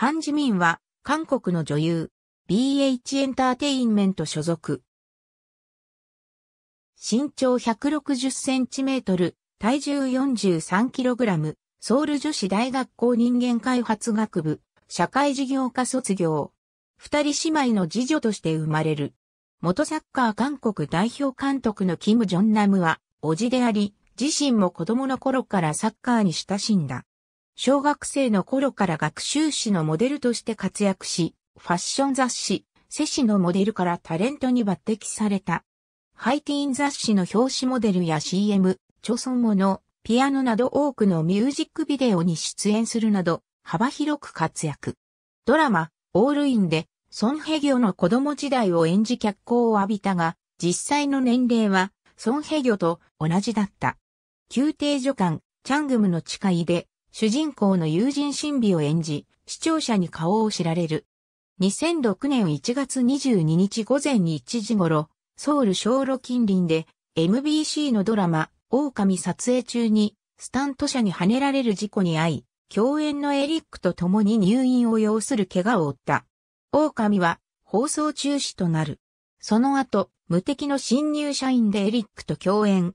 ハンジミンは、韓国の女優、BH エンターテインメント所属。身長160センチメートル、体重43キログラム、ソウル女子大学校人間開発学部、社会事業科卒業。二人姉妹の次女として生まれる。元サッカー韓国代表監督のキム・ジョンナムは、叔父であり、自身も子供の頃からサッカーに親しんだ。小学生の頃から学習誌のモデルとして活躍し、ファッション雑誌、セシのモデルからタレントに抜擢された。ハイティーン雑誌の表紙モデルや CM、著存もの、ピアノなど多くのミュージックビデオに出演するなど、幅広く活躍。ドラマ、オールインで、ソンヘギョの子供時代を演じ脚光を浴びたが、実際の年齢は、ソンヘギョと同じだった。宮廷女官、チャングムの誓いで、主人公の友人神美を演じ、視聴者に顔を知られる。2006年1月22日午前1時頃、ソウル小路近隣で MBC のドラマ、狼撮影中に、スタント車にはねられる事故に遭い、共演のエリックと共に入院を要する怪我を負った。狼は放送中止となる。その後、無敵の新入社員でエリックと共演。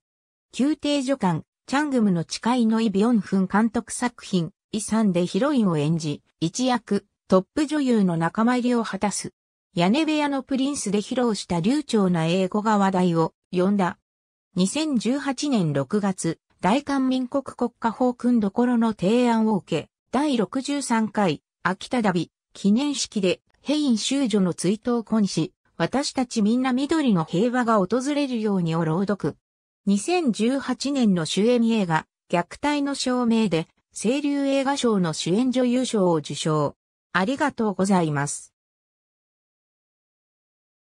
宮廷助官、チャングムの誓いのイ・ビョンフン監督作品、イサンでヒロインを演じ、一躍、トップ女優の仲間入りを果たす。屋根部屋のプリンスで披露した流暢な英語が話題を呼んだ。2018年6月、大韓民国国家法訓どころの提案を受け、第63回秋田旅記念式でヘイン修女の追悼婚し、私たちみんな緑の平和が訪れるようにを朗読。2018年の主演映画、虐待の証明で、清流映画賞の主演女優賞を受賞。ありがとうございます。